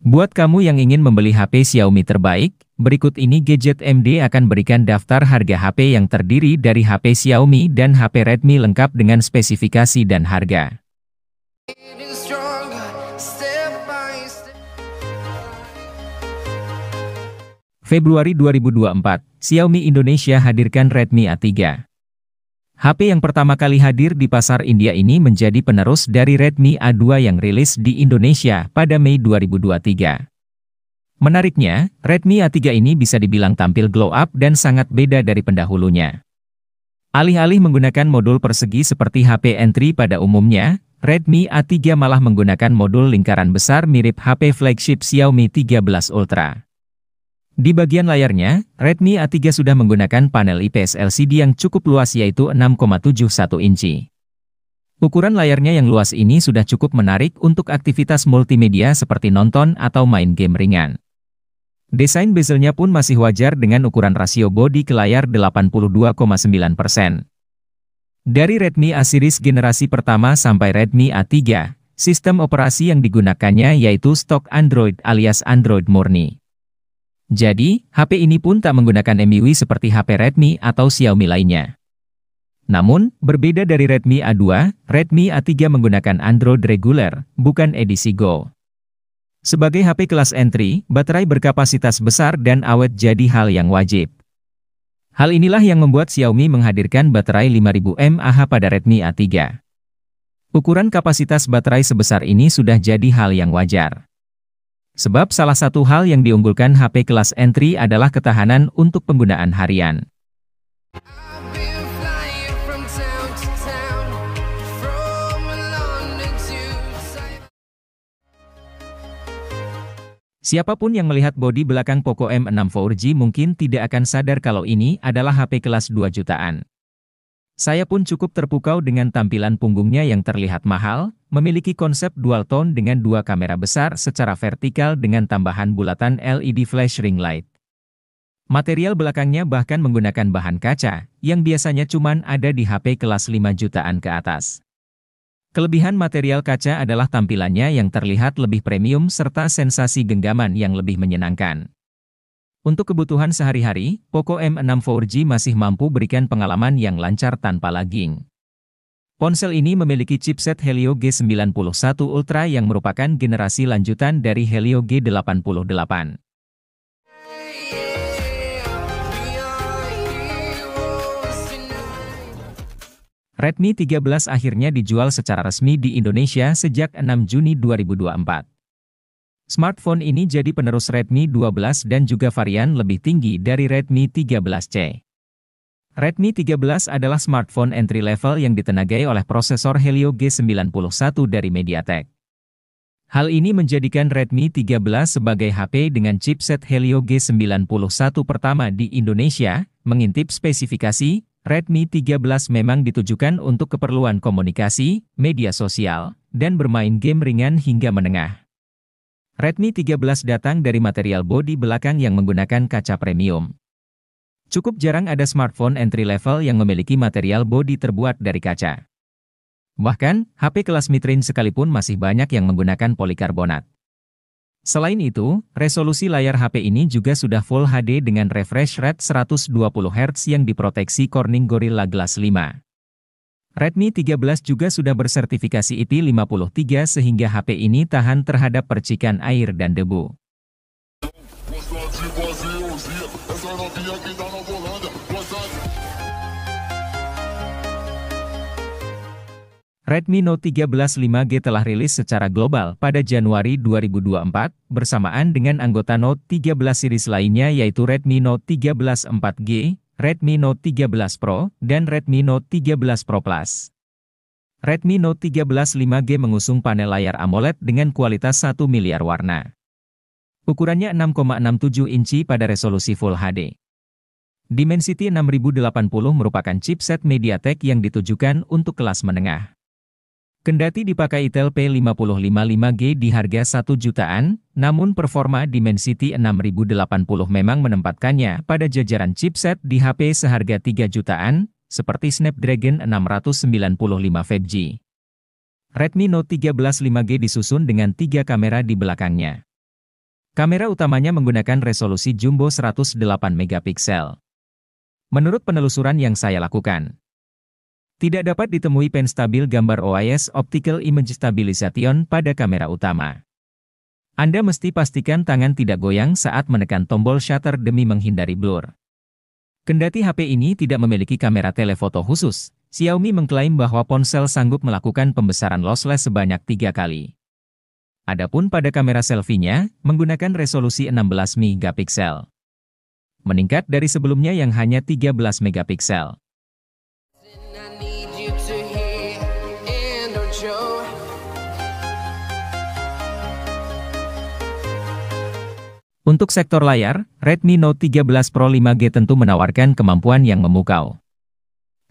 Buat kamu yang ingin membeli HP Xiaomi terbaik, berikut ini Gadget MD akan berikan daftar harga HP yang terdiri dari HP Xiaomi dan HP Redmi lengkap dengan spesifikasi dan harga. Februari 2024, Xiaomi Indonesia hadirkan Redmi A3. HP yang pertama kali hadir di pasar India ini menjadi penerus dari Redmi A2 yang rilis di Indonesia pada Mei 2023. Menariknya, Redmi A3 ini bisa dibilang tampil glow up dan sangat beda dari pendahulunya. Alih-alih menggunakan modul persegi seperti HP entry pada umumnya, Redmi A3 malah menggunakan modul lingkaran besar mirip HP flagship Xiaomi 13 Ultra. Di bagian layarnya, Redmi A3 sudah menggunakan panel IPS LCD yang cukup luas yaitu 6,71 inci. Ukuran layarnya yang luas ini sudah cukup menarik untuk aktivitas multimedia seperti nonton atau main game ringan. Desain bezelnya pun masih wajar dengan ukuran rasio bodi ke layar 82,9%. Dari Redmi A series generasi pertama sampai Redmi A3, sistem operasi yang digunakannya yaitu stok Android alias Android murni. Jadi, HP ini pun tak menggunakan MIUI seperti HP Redmi atau Xiaomi lainnya. Namun, berbeda dari Redmi A2, Redmi A3 menggunakan Android reguler, bukan edisi Go. Sebagai HP kelas entry, baterai berkapasitas besar dan awet jadi hal yang wajib. Hal inilah yang membuat Xiaomi menghadirkan baterai 5000 mAh pada Redmi A3. Ukuran kapasitas baterai sebesar ini sudah jadi hal yang wajar. Sebab salah satu hal yang diunggulkan HP kelas entry adalah ketahanan untuk penggunaan harian. Siapapun yang melihat bodi belakang Poco M6 4G mungkin tidak akan sadar kalau ini adalah HP kelas 2 jutaan. Saya pun cukup terpukau dengan tampilan punggungnya yang terlihat mahal, memiliki konsep dual tone dengan dua kamera besar secara vertikal dengan tambahan bulatan LED flash ring light. Material belakangnya bahkan menggunakan bahan kaca, yang biasanya cuman ada di HP kelas 5 jutaan ke atas. Kelebihan material kaca adalah tampilannya yang terlihat lebih premium serta sensasi genggaman yang lebih menyenangkan. Untuk kebutuhan sehari-hari, Poco M6 4G masih mampu berikan pengalaman yang lancar tanpa lagging. Ponsel ini memiliki chipset Helio G91 Ultra yang merupakan generasi lanjutan dari Helio G88. Redmi 13 akhirnya dijual secara resmi di Indonesia sejak 6 Juni 2024. Smartphone ini jadi penerus Redmi 12 dan juga varian lebih tinggi dari Redmi 13C. Redmi 13 adalah smartphone entry-level yang ditenagai oleh prosesor Helio G91 dari MediaTek. Hal ini menjadikan Redmi 13 sebagai HP dengan chipset Helio G91 pertama di Indonesia. Mengintip spesifikasi, Redmi 13 memang ditujukan untuk keperluan komunikasi, media sosial, dan bermain game ringan hingga menengah. Redmi 13 datang dari material bodi belakang yang menggunakan kaca premium. Cukup jarang ada smartphone entry level yang memiliki material bodi terbuat dari kaca. Bahkan, HP kelas mid-range sekalipun masih banyak yang menggunakan polikarbonat. Selain itu, resolusi layar HP ini juga sudah Full HD dengan refresh rate 120Hz yang diproteksi Corning Gorilla Glass 5. Redmi 13 juga sudah bersertifikasi ip 53 sehingga HP ini tahan terhadap percikan air dan debu. Redmi Note 13 5G telah rilis secara global pada Januari 2024 bersamaan dengan anggota Note 13 series lainnya yaitu Redmi Note 13 4G, Redmi Note 13 Pro, dan Redmi Note 13 Pro Plus. Redmi Note 13 5G mengusung panel layar AMOLED dengan kualitas 1 miliar warna. Ukurannya 6,67 inci pada resolusi Full HD. Dimensity 6080 merupakan chipset MediaTek yang ditujukan untuk kelas menengah. Kendati dipakai Intel p 555 g di harga 1 jutaan, namun performa Dimensity 6080 memang menempatkannya pada jajaran chipset di HP seharga 3 jutaan, seperti Snapdragon 695 5G. Redmi Note 13 5G disusun dengan tiga kamera di belakangnya. Kamera utamanya menggunakan resolusi jumbo 108 megapiksel. Menurut penelusuran yang saya lakukan, tidak dapat ditemui pen stabil gambar OIS Optical Image Stabilization pada kamera utama. Anda mesti pastikan tangan tidak goyang saat menekan tombol shutter demi menghindari blur. Kendati HP ini tidak memiliki kamera telefoto khusus, Xiaomi mengklaim bahwa ponsel sanggup melakukan pembesaran lossless sebanyak tiga kali. Adapun pada kamera selfie-nya, menggunakan resolusi 16 megapiksel. Meningkat dari sebelumnya yang hanya 13 megapiksel. Untuk sektor layar, Redmi Note 13 Pro 5G tentu menawarkan kemampuan yang memukau.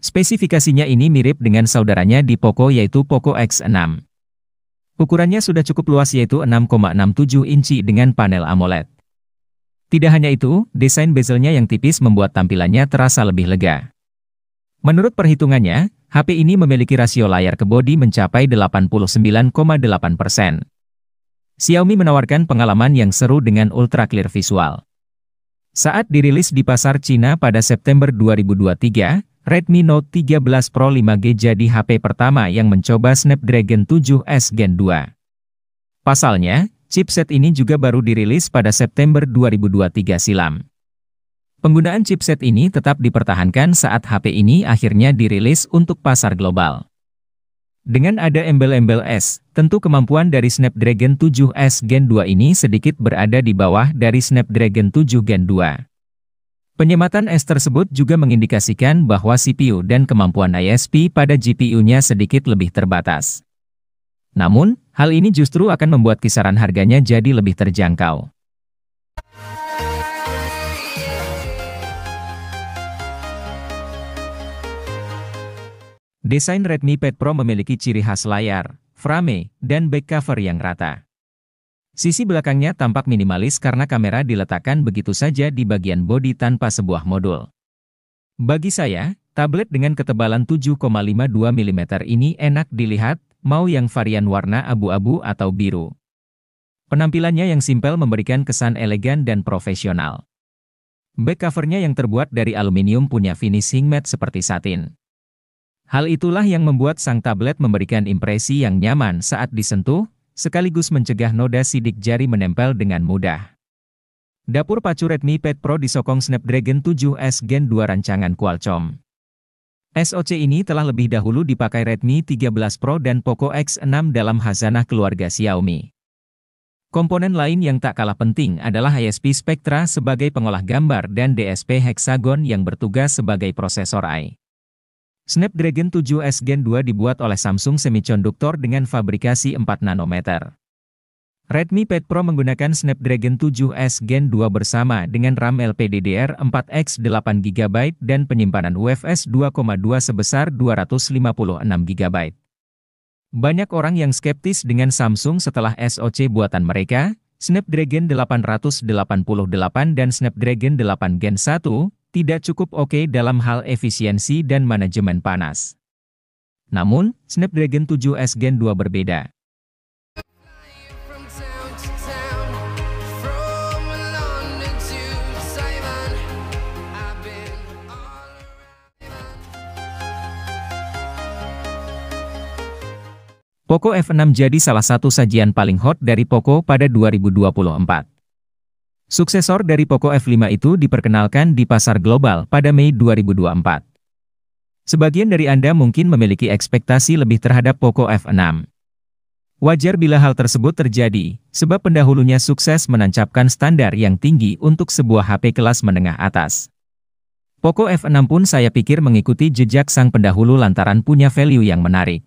Spesifikasinya ini mirip dengan saudaranya di Poco yaitu Poco X6. Ukurannya sudah cukup luas yaitu 6,67 inci dengan panel AMOLED. Tidak hanya itu, desain bezelnya yang tipis membuat tampilannya terasa lebih lega. Menurut perhitungannya, HP ini memiliki rasio layar ke bodi mencapai 89,8 Xiaomi menawarkan pengalaman yang seru dengan ultra clear visual. Saat dirilis di pasar Cina pada September 2023, Redmi Note 13 Pro 5G jadi HP pertama yang mencoba Snapdragon 7S Gen 2. Pasalnya, chipset ini juga baru dirilis pada September 2023 silam. Penggunaan chipset ini tetap dipertahankan saat HP ini akhirnya dirilis untuk pasar global. Dengan ada embel-embel S, tentu kemampuan dari Snapdragon 7S Gen 2 ini sedikit berada di bawah dari Snapdragon 7 Gen 2. Penyematan S tersebut juga mengindikasikan bahwa CPU dan kemampuan ISP pada GPU-nya sedikit lebih terbatas. Namun, hal ini justru akan membuat kisaran harganya jadi lebih terjangkau. Desain Redmi Pad Pro memiliki ciri khas layar, frame, dan back cover yang rata. Sisi belakangnya tampak minimalis karena kamera diletakkan begitu saja di bagian bodi tanpa sebuah modul. Bagi saya, tablet dengan ketebalan 7,52 mm ini enak dilihat, mau yang varian warna abu-abu atau biru. Penampilannya yang simpel memberikan kesan elegan dan profesional. Back covernya yang terbuat dari aluminium punya finishing matte seperti satin. Hal itulah yang membuat sang tablet memberikan impresi yang nyaman saat disentuh, sekaligus mencegah noda sidik jari menempel dengan mudah. Dapur pacu Redmi Pad Pro disokong Snapdragon 7S Gen 2 rancangan Qualcomm. SoC ini telah lebih dahulu dipakai Redmi 13 Pro dan Poco X6 dalam hazanah keluarga Xiaomi. Komponen lain yang tak kalah penting adalah ISP Spectra sebagai pengolah gambar dan DSP Hexagon yang bertugas sebagai prosesor AI. Snapdragon 7S Gen 2 dibuat oleh Samsung Semiconductor dengan fabrikasi 4 nanometer. Redmi Pad Pro menggunakan Snapdragon 7S Gen 2 bersama dengan RAM LPDDR4X 8GB dan penyimpanan UFS 2.2 sebesar 256GB. Banyak orang yang skeptis dengan Samsung setelah SoC buatan mereka, Snapdragon 888 dan Snapdragon 8 Gen 1, tidak cukup oke okay dalam hal efisiensi dan manajemen panas. Namun, Snapdragon 7S Gen 2 berbeda. Poco F6 jadi salah satu sajian paling hot dari Poco pada 2024. Suksesor dari Poco F5 itu diperkenalkan di pasar global pada Mei 2024. Sebagian dari Anda mungkin memiliki ekspektasi lebih terhadap Poco F6. Wajar bila hal tersebut terjadi, sebab pendahulunya sukses menancapkan standar yang tinggi untuk sebuah HP kelas menengah atas. Poco F6 pun saya pikir mengikuti jejak sang pendahulu lantaran punya value yang menarik.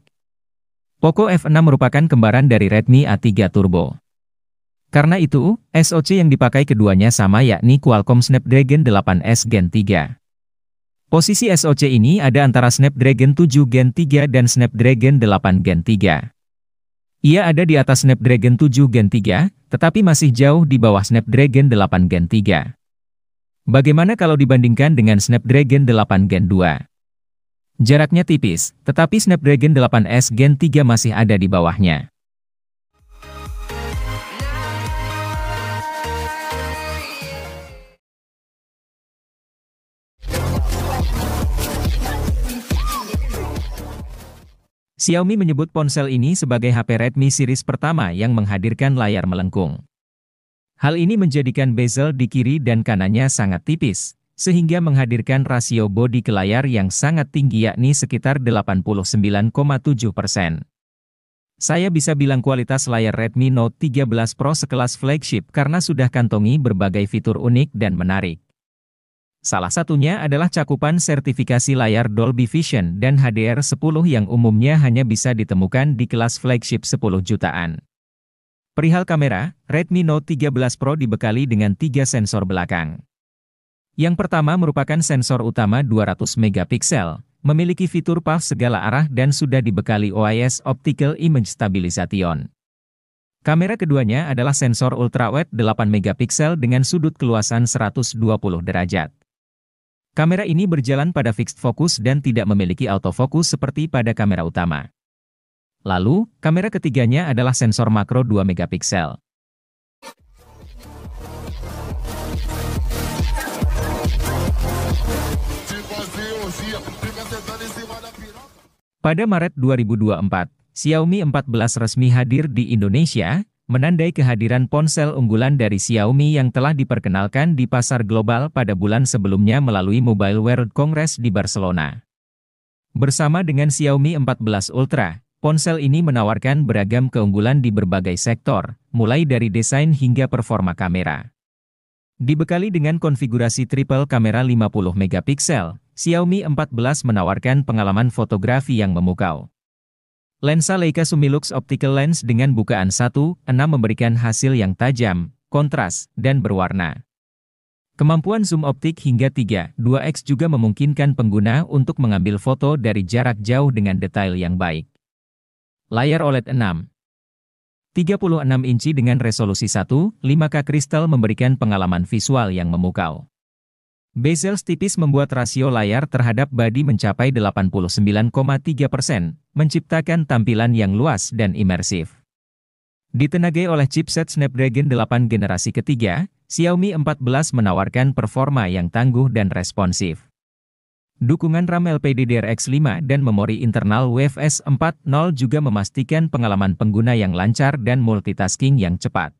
Poco F6 merupakan kembaran dari Redmi A3 Turbo. Karena itu, SoC yang dipakai keduanya sama yakni Qualcomm Snapdragon 8S Gen 3. Posisi SoC ini ada antara Snapdragon 7 Gen 3 dan Snapdragon 8 Gen 3. Ia ada di atas Snapdragon 7 Gen 3, tetapi masih jauh di bawah Snapdragon 8 Gen 3. Bagaimana kalau dibandingkan dengan Snapdragon 8 Gen 2? Jaraknya tipis, tetapi Snapdragon 8S Gen 3 masih ada di bawahnya. Xiaomi menyebut ponsel ini sebagai HP Redmi series pertama yang menghadirkan layar melengkung. Hal ini menjadikan bezel di kiri dan kanannya sangat tipis, sehingga menghadirkan rasio bodi ke layar yang sangat tinggi yakni sekitar 89,7 persen. Saya bisa bilang kualitas layar Redmi Note 13 Pro sekelas flagship karena sudah kantongi berbagai fitur unik dan menarik. Salah satunya adalah cakupan sertifikasi layar Dolby Vision dan HDR10 yang umumnya hanya bisa ditemukan di kelas flagship 10 jutaan. Perihal kamera, Redmi Note 13 Pro dibekali dengan tiga sensor belakang. Yang pertama merupakan sensor utama 200 megapiksel, memiliki fitur PAF segala arah dan sudah dibekali OIS Optical Image Stabilization. Kamera keduanya adalah sensor ultrawide 8 mp dengan sudut keluasan 120 derajat. Kamera ini berjalan pada fixed focus dan tidak memiliki autofocus seperti pada kamera utama. Lalu, kamera ketiganya adalah sensor makro 2 mp pada Maret 2024, Xiaomi 14 resmi hadir di Indonesia, menandai kehadiran ponsel unggulan dari Xiaomi yang telah diperkenalkan di pasar global pada bulan sebelumnya melalui Mobile World Congress di Barcelona. Bersama dengan Xiaomi 14 Ultra, ponsel ini menawarkan beragam keunggulan di berbagai sektor, mulai dari desain hingga performa kamera. Dibekali dengan konfigurasi triple kamera 50 megapiksel, Xiaomi 14 menawarkan pengalaman fotografi yang memukau. Lensa Leica Sumilux Optical Lens dengan bukaan 1,6 memberikan hasil yang tajam, kontras, dan berwarna. Kemampuan zoom optik hingga 3,2x juga memungkinkan pengguna untuk mengambil foto dari jarak jauh dengan detail yang baik. Layar OLED 6 36 inci dengan resolusi 1,5K kristal memberikan pengalaman visual yang memukau. Bezel tipis membuat rasio layar terhadap body mencapai 89,3 persen, menciptakan tampilan yang luas dan imersif. Ditenagai oleh chipset Snapdragon 8 generasi ketiga, Xiaomi 14 menawarkan performa yang tangguh dan responsif. Dukungan RAM lpddrx 5 dan memori internal WFS 4.0 juga memastikan pengalaman pengguna yang lancar dan multitasking yang cepat.